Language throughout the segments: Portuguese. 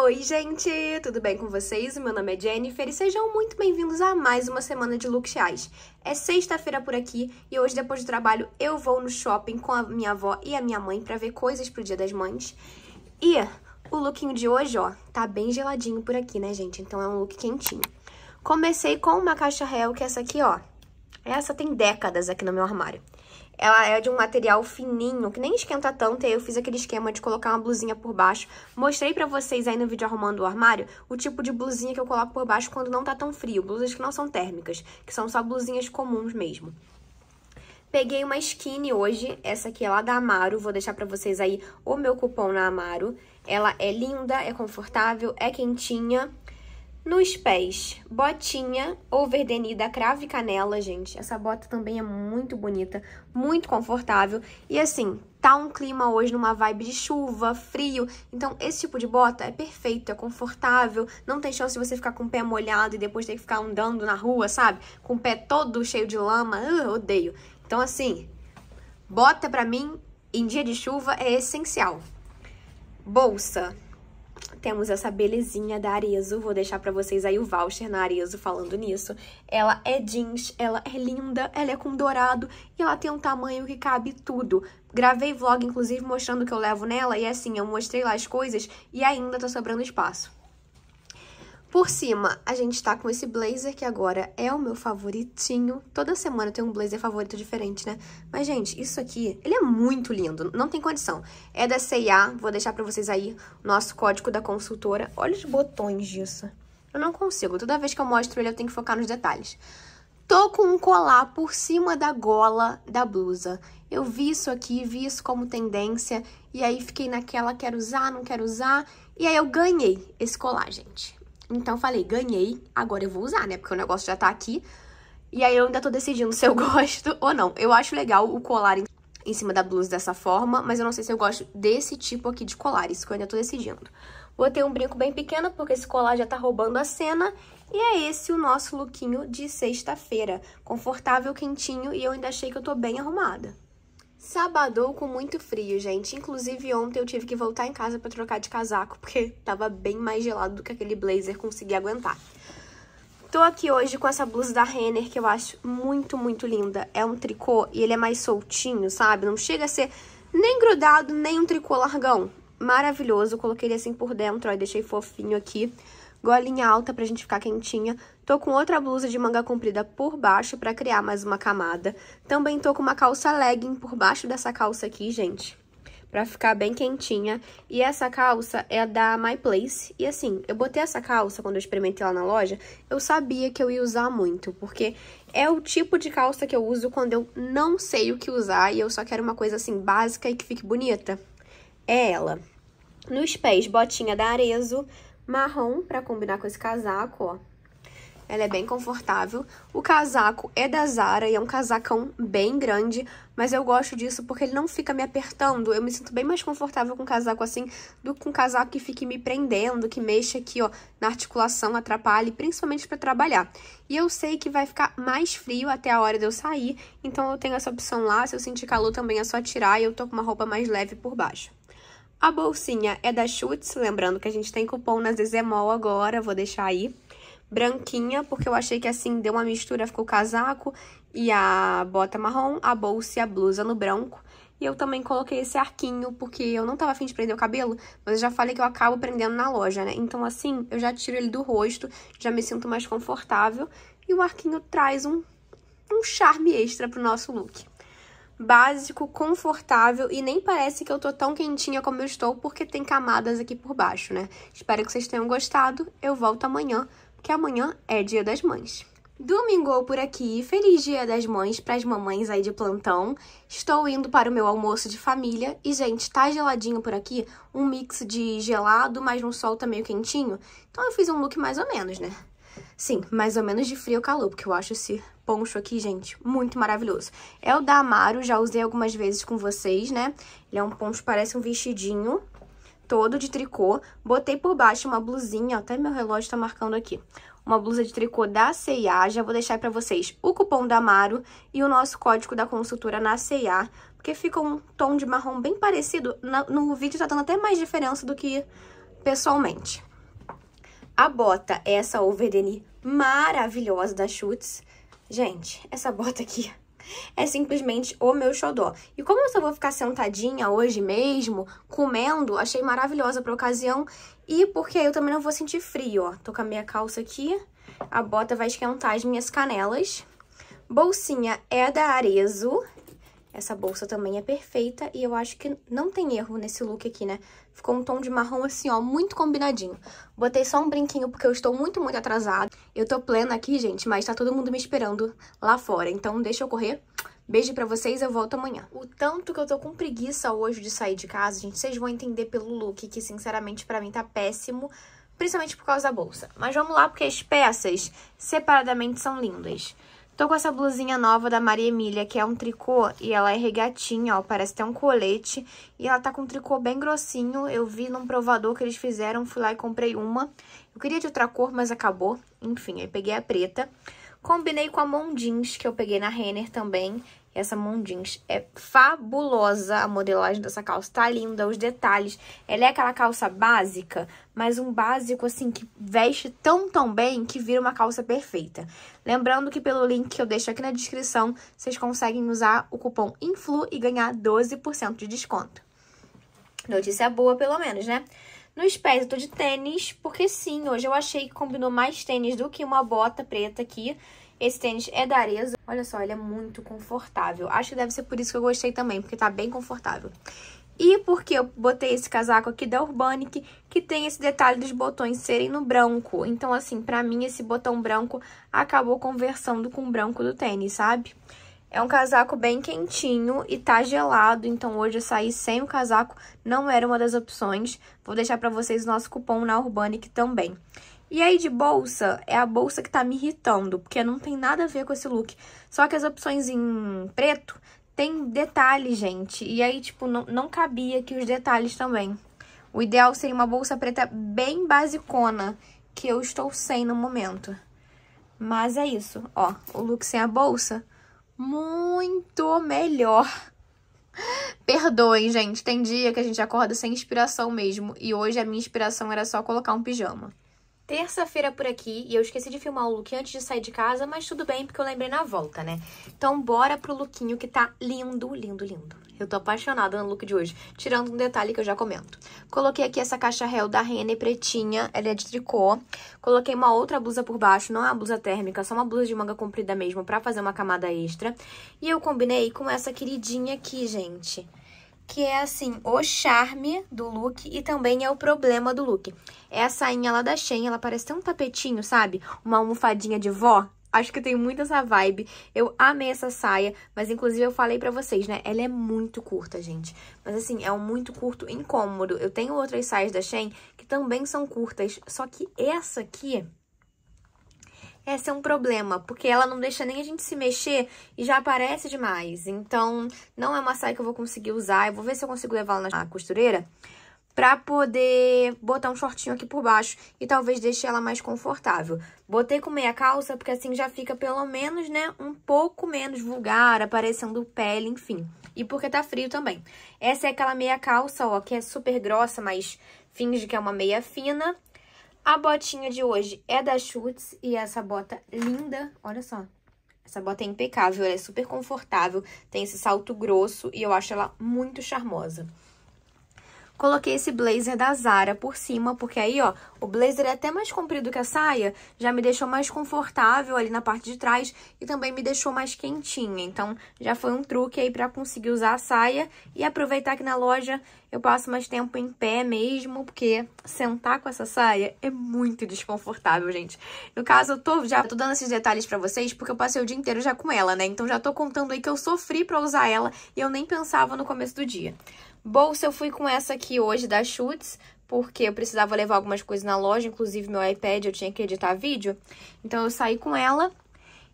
Oi, gente! Tudo bem com vocês? Meu nome é Jennifer e sejam muito bem-vindos a mais uma semana de looks reais. É sexta-feira por aqui e hoje, depois do trabalho, eu vou no shopping com a minha avó e a minha mãe para ver coisas pro Dia das Mães. E o lookinho de hoje, ó, tá bem geladinho por aqui, né, gente? Então é um look quentinho. Comecei com uma caixa real que é essa aqui, ó, essa tem décadas aqui no meu armário. Ela é de um material fininho, que nem esquenta tanto, e aí eu fiz aquele esquema de colocar uma blusinha por baixo. Mostrei pra vocês aí no vídeo arrumando o armário o tipo de blusinha que eu coloco por baixo quando não tá tão frio, blusas que não são térmicas, que são só blusinhas comuns mesmo. Peguei uma skinny hoje, essa aqui é lá da Amaro, vou deixar pra vocês aí o meu cupom na Amaro. Ela é linda, é confortável, é quentinha, nos pés, botinha overdenida cravo e canela, gente. Essa bota também é muito bonita, muito confortável. E assim, tá um clima hoje numa vibe de chuva, frio. Então, esse tipo de bota é perfeito, é confortável. Não tem chance de você ficar com o pé molhado e depois ter que ficar andando na rua, sabe? Com o pé todo cheio de lama. Uh, odeio. Então, assim, bota pra mim em dia de chuva é essencial. Bolsa temos essa belezinha da Arezo, vou deixar para vocês aí o voucher na Arezo falando nisso. Ela é jeans, ela é linda, ela é com dourado e ela tem um tamanho que cabe tudo. Gravei vlog, inclusive, mostrando o que eu levo nela e assim, eu mostrei lá as coisas e ainda tá sobrando espaço. Por cima, a gente tá com esse blazer que agora é o meu favoritinho. Toda semana eu tenho um blazer favorito diferente, né? Mas, gente, isso aqui, ele é muito lindo, não tem condição. É da C&A, vou deixar pra vocês aí nosso código da consultora. Olha os botões disso. Eu não consigo, toda vez que eu mostro ele eu tenho que focar nos detalhes. Tô com um colar por cima da gola da blusa. Eu vi isso aqui, vi isso como tendência, e aí fiquei naquela, quero usar, não quero usar, e aí eu ganhei esse colar, gente. Então falei, ganhei, agora eu vou usar, né? Porque o negócio já tá aqui. E aí eu ainda tô decidindo se eu gosto ou não. Eu acho legal o colar em cima da blusa dessa forma, mas eu não sei se eu gosto desse tipo aqui de colar, isso que eu ainda tô decidindo. Botei um brinco bem pequeno, porque esse colar já tá roubando a cena. E é esse o nosso lookinho de sexta-feira. Confortável, quentinho, e eu ainda achei que eu tô bem arrumada. Sabadou com muito frio, gente. Inclusive, ontem eu tive que voltar em casa para trocar de casaco, porque tava bem mais gelado do que aquele blazer conseguia aguentar. Tô aqui hoje com essa blusa da Renner, que eu acho muito, muito linda. É um tricô e ele é mais soltinho, sabe? Não chega a ser nem grudado, nem um tricô largão. Maravilhoso, coloquei ele assim por dentro, ó, e deixei fofinho aqui. Golinha alta pra gente ficar quentinha. Tô com outra blusa de manga comprida por baixo para criar mais uma camada. Também tô com uma calça legging por baixo dessa calça aqui, gente para ficar bem quentinha. E essa calça é da My Place. E assim, eu botei essa calça quando eu experimentei lá na loja, eu sabia que eu ia usar muito, porque é o tipo de calça que eu uso quando eu não sei o que usar e eu só quero uma coisa assim básica e que fique bonita. É ela. Nos pés, botinha da Arezo, marrom para combinar com esse casaco, ó. Ela é bem confortável. O casaco é da Zara e é um casacão bem grande, mas eu gosto disso porque ele não fica me apertando. Eu me sinto bem mais confortável com um casaco assim do que com um casaco que fique me prendendo, que mexa aqui, ó, na articulação, atrapalhe, principalmente para trabalhar. E eu sei que vai ficar mais frio até a hora de eu sair, então eu tenho essa opção lá. Se eu sentir calor também é só tirar e eu tô com uma roupa mais leve por baixo. A bolsinha é da Schutz, lembrando que a gente tem cupom na Zezemol agora, vou deixar aí branquinha, porque eu achei que assim deu uma mistura, ficou o casaco e a bota marrom, a bolsa e a blusa no branco. E eu também coloquei esse arquinho, porque eu não tava afim de prender o cabelo, mas eu já falei que eu acabo prendendo na loja, né? Então assim, eu já tiro ele do rosto, já me sinto mais confortável. E o arquinho traz um, um charme extra pro nosso look básico, confortável e nem parece que eu tô tão quentinha como eu estou porque tem camadas aqui por baixo, né? Espero que vocês tenham gostado. Eu volto amanhã que amanhã é Dia das Mães. Domingou por aqui, feliz Dia das Mães para as mamães aí de plantão. Estou indo para o meu almoço de família e, gente, tá geladinho por aqui, um mix de gelado, mas um sol tá meio quentinho. Então eu fiz um look mais ou menos, né? Sim, mais ou menos de frio ou calor, porque eu acho esse poncho aqui, gente, muito maravilhoso. É o da Amaro, já usei algumas vezes com vocês, né? Ele é um poncho, parece um vestidinho todo de tricô, botei por baixo uma blusinha, até meu relógio tá marcando aqui, uma blusa de tricô da C&A, já vou deixar para vocês o cupom da Amaro e o nosso código da consultora na C&A, porque fica um tom de marrom bem parecido, no vídeo tá dando até mais diferença do que pessoalmente. A bota é essa overdenny maravilhosa da Schutz. Gente, essa bota aqui é simplesmente o meu xodó. E como eu só vou ficar sentadinha hoje mesmo, comendo, achei maravilhosa pra ocasião. E porque eu também não vou sentir frio, ó. Tô com a minha calça aqui, a bota vai esquentar as minhas canelas. Bolsinha é da Arezo, essa bolsa também é perfeita e eu acho que não tem erro nesse look aqui, né? Ficou um tom de marrom assim, ó, muito combinadinho. Botei só um brinquinho porque eu estou muito, muito atrasada. Eu tô plena aqui, gente, mas tá todo mundo me esperando lá fora. Então deixa eu correr Beijo pra vocês, eu volto amanhã. O tanto que eu tô com preguiça hoje de sair de casa, gente, vocês vão entender pelo look, que sinceramente pra mim tá péssimo, principalmente por causa da bolsa. Mas vamos lá, porque as peças separadamente são lindas. Tô com essa blusinha nova da Maria Emília, que é um tricô, e ela é regatinha, ó, parece até um colete. E ela tá com um tricô bem grossinho, eu vi num provador que eles fizeram, fui lá e comprei uma. Eu queria de outra cor, mas acabou. Enfim, aí peguei a preta. Combinei com a mom jeans, que eu peguei na Renner também. Essa mão jeans é fabulosa. A modelagem dessa calça tá linda, os detalhes. Ela é aquela calça básica, mas um básico, assim, que veste tão, tão bem que vira uma calça perfeita. Lembrando que pelo link que eu deixo aqui na descrição, vocês conseguem usar o cupom INFLU e ganhar 12% de desconto. Notícia boa, pelo menos, né? Nos pés eu tô de tênis, porque sim, hoje eu achei que combinou mais tênis do que uma bota preta aqui. Esse tênis é da Arezzo. Olha só, ele é muito confortável. Acho que deve ser por isso que eu gostei também, porque tá bem confortável. E porque eu botei esse casaco aqui da Urbanic, que tem esse detalhe dos botões serem no branco. Então, assim, pra mim, esse botão branco acabou conversando com o branco do tênis, sabe? É um casaco bem quentinho e tá gelado, então hoje eu saí sem o casaco, não era uma das opções. Vou deixar pra vocês o nosso cupom na Urbanic também. E aí de bolsa, é a bolsa que tá me irritando, porque não tem nada a ver com esse look. Só que as opções em preto tem detalhe, gente. E aí, tipo, não, não cabia aqui os detalhes também. O ideal seria uma bolsa preta bem basicona, que eu estou sem no momento. Mas é isso, ó, o look sem a bolsa, muito melhor. Perdoem, gente, tem dia que a gente acorda sem inspiração mesmo, e hoje a minha inspiração era só colocar um pijama terça-feira por aqui e eu esqueci de filmar o look antes de sair de casa, mas tudo bem, porque eu lembrei na volta, né? Então bora pro lookinho que tá lindo, lindo, lindo. Eu tô apaixonada no look de hoje, tirando um detalhe que eu já comento. Coloquei aqui essa caixa réu da Rene pretinha, ela é de tricô. Coloquei uma outra blusa por baixo, não é uma blusa térmica, só uma blusa de manga comprida mesmo, pra fazer uma camada extra. E eu combinei com essa queridinha aqui, gente que é assim, o charme do look e também é o problema do look. É a sainha lá da Shein, ela parece ter um tapetinho, sabe? Uma almofadinha de vó. Acho que tem muito essa vibe. Eu amei essa saia, mas inclusive eu falei pra vocês, né? Ela é muito curta, gente. Mas assim, é um muito curto incômodo. Eu tenho outras saias da Shein que também são curtas, só que essa aqui essa é um problema, porque ela não deixa nem a gente se mexer e já aparece demais. Então, não é uma saia que eu vou conseguir usar. Eu vou ver se eu consigo levar ela na costureira pra poder botar um shortinho aqui por baixo e talvez deixe ela mais confortável. Botei com meia calça, porque assim já fica pelo menos, né, um pouco menos vulgar, aparecendo pele, enfim. E porque tá frio também. Essa é aquela meia calça, ó, que é super grossa, mas finge que é uma meia fina. A botinha de hoje é da Schutz e essa bota linda, olha só. Essa bota é impecável, ela é super confortável, tem esse salto grosso e eu acho ela muito charmosa. Coloquei esse blazer da Zara por cima, porque aí, ó, o blazer é até mais comprido que a saia, já me deixou mais confortável ali na parte de trás e também me deixou mais quentinha. Então, já foi um truque aí pra conseguir usar a saia e aproveitar que na loja eu passo mais tempo em pé mesmo, porque sentar com essa saia é muito desconfortável, gente. No caso, eu tô, já tô dando esses detalhes pra vocês, porque eu passei o dia inteiro já com ela, né? Então já tô contando aí que eu sofri pra usar ela e eu nem pensava no começo do dia. Bolsa, eu fui com essa aqui hoje da Schutz, porque eu precisava levar algumas coisas na loja, inclusive meu iPad, eu tinha que editar vídeo. Então eu saí com ela.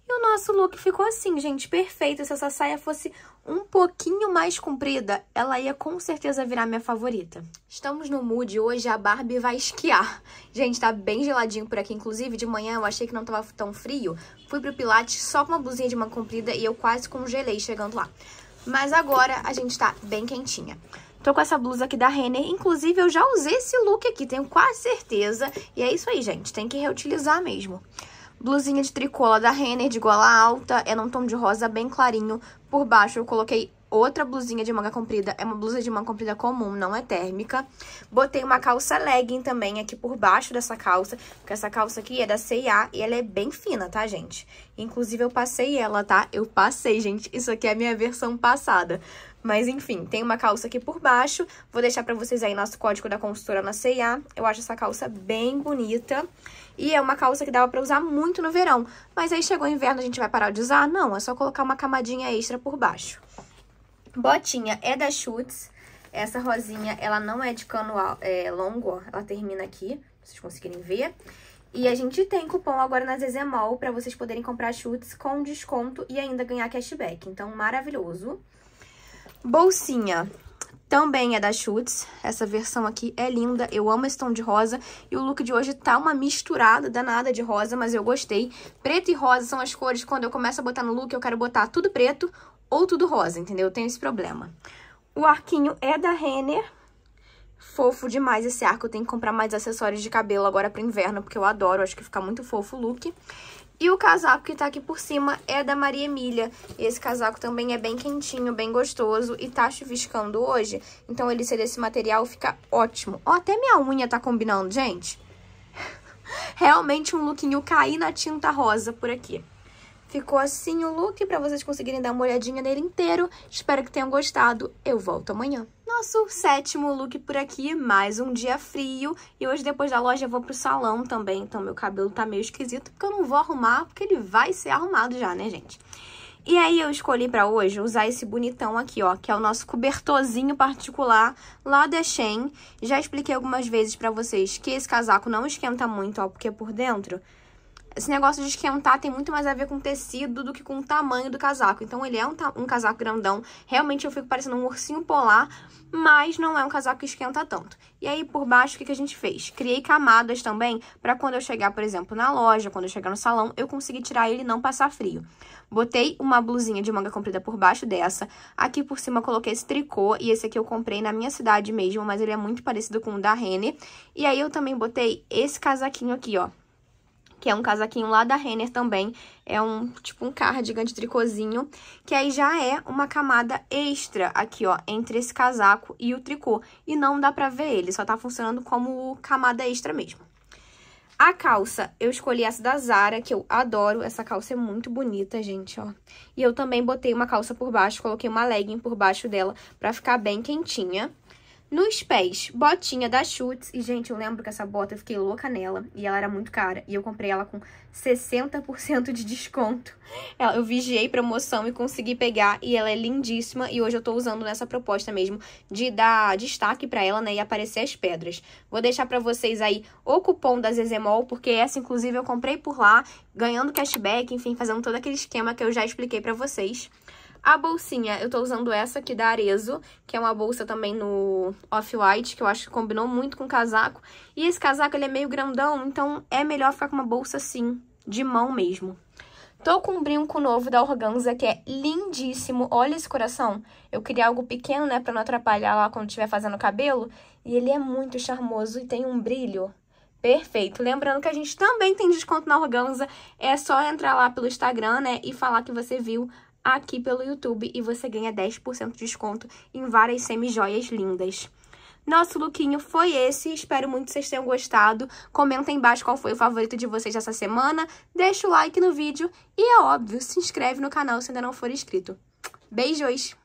E o nosso look ficou assim, gente, perfeito. Se essa saia fosse um pouquinho mais comprida, ela ia com certeza virar minha favorita. Estamos no mood hoje, a Barbie vai esquiar. Gente, tá bem geladinho por aqui. Inclusive, de manhã eu achei que não tava tão frio. Fui pro Pilates só com uma blusinha de mão comprida e eu quase congelei chegando lá. Mas agora a gente tá bem quentinha. Tô com essa blusa aqui da Renner, inclusive eu já usei esse look aqui, tenho quase certeza. E é isso aí, gente, tem que reutilizar mesmo. Blusinha de tricola da Renner de gola alta, é num tom de rosa bem clarinho. Por baixo eu coloquei outra blusinha de manga comprida, é uma blusa de manga comprida comum, não é térmica. Botei uma calça legging também aqui por baixo dessa calça, porque essa calça aqui é da C&A e ela é bem fina, tá, gente? Inclusive, eu passei ela, tá? Eu passei, gente. Isso aqui é a minha versão passada. Mas enfim, tem uma calça aqui por baixo. Vou deixar pra vocês aí nosso código da consultora na C&A. Eu acho essa calça bem bonita. E é uma calça que dava pra usar muito no verão. Mas aí chegou o inverno, a gente vai parar de usar? Não, é só colocar uma camadinha extra por baixo. Botinha é da Schutz. Essa rosinha, ela não é de cano é, longo, ó. Ela termina aqui, pra vocês conseguirem ver. E a gente tem cupom agora na Zezemol para vocês poderem comprar chutes com desconto e ainda ganhar cashback. Então, maravilhoso. Bolsinha também é da Schutz. Essa versão aqui é linda. Eu amo esse tom de rosa. E o look de hoje tá uma misturada danada de rosa, mas eu gostei. Preto e rosa são as cores. Quando eu começo a botar no look, eu quero botar tudo preto ou tudo rosa, entendeu? Eu tenho esse problema. O arquinho é da Renner. Fofo demais esse arco. Eu tenho que comprar mais acessórios de cabelo agora pro inverno, porque eu adoro. Acho que fica muito fofo o look. E o casaco que tá aqui por cima é da Maria Emília. Esse casaco também é bem quentinho, bem gostoso e tá chuviscando hoje. Então ele ser desse material fica ótimo. Ó, até minha unha tá combinando, gente. Realmente um lookinho cair na tinta rosa por aqui. Ficou assim o look para vocês conseguirem dar uma olhadinha nele inteiro. Espero que tenham gostado. Eu volto amanhã. Nosso sétimo look por aqui, mais um dia frio. E hoje, depois da loja, eu vou pro salão também. Então, meu cabelo tá meio esquisito, porque eu não vou arrumar, porque ele vai ser arrumado já, né, gente? E aí eu escolhi pra hoje usar esse bonitão aqui, ó, que é o nosso cobertorzinho particular lá da Shein. Já expliquei algumas vezes pra vocês que esse casaco não esquenta muito, ó, porque é por dentro esse negócio de esquentar tem muito mais a ver com tecido do que com o tamanho do casaco. Então, ele é um, um casaco grandão. Realmente, eu fico parecendo um ursinho polar, mas não é um casaco que esquenta tanto. E aí, por baixo, o que, que a gente fez? Criei camadas também para quando eu chegar, por exemplo, na loja, quando eu chegar no salão, eu conseguir tirar ele e não passar frio. Botei uma blusinha de manga comprida por baixo dessa. Aqui por cima coloquei esse tricô e esse aqui eu comprei na minha cidade mesmo, mas ele é muito parecido com o da Rene. E aí eu também botei esse casaquinho aqui, ó, que é um casaquinho lá da Renner também, é um tipo um cardigan de tricôzinho, que aí já é uma camada extra aqui, ó, entre esse casaco e o tricô, e não dá pra ver ele, só tá funcionando como camada extra mesmo. A calça, eu escolhi essa da Zara, que eu adoro, essa calça é muito bonita, gente, ó. E eu também botei uma calça por baixo, coloquei uma legging por baixo dela pra ficar bem quentinha. Nos pés, botinha da Schutz. E, gente, eu lembro que essa bota eu fiquei louca nela. E ela era muito cara. E eu comprei ela com 60% de desconto. Eu vigiei promoção e consegui pegar. E ela é lindíssima. E hoje eu tô usando nessa proposta mesmo de dar destaque pra ela, né? E aparecer as pedras. Vou deixar pra vocês aí o cupom da Zezemol. Porque essa, inclusive, eu comprei por lá. Ganhando cashback, enfim, fazendo todo aquele esquema que eu já expliquei pra vocês. A bolsinha, eu tô usando essa aqui da Arezo, que é uma bolsa também no off-white, que eu acho que combinou muito com o casaco. E esse casaco, ele é meio grandão, então é melhor ficar com uma bolsa assim, de mão mesmo. Tô com um brinco novo da Organza, que é lindíssimo. Olha esse coração. Eu queria algo pequeno, né, pra não atrapalhar lá quando estiver fazendo o cabelo. E ele é muito charmoso e tem um brilho Perfeito. Lembrando que a gente também tem desconto na Organza. É só entrar lá pelo Instagram, né? E falar que você viu aqui pelo YouTube e você ganha 10% de desconto em várias semi semi-joias lindas. Nosso lookinho foi esse, espero muito que vocês tenham gostado. Comenta aí embaixo qual foi o favorito de vocês dessa semana, deixa o like no vídeo e, é óbvio, se inscreve no canal se ainda não for inscrito. Beijos!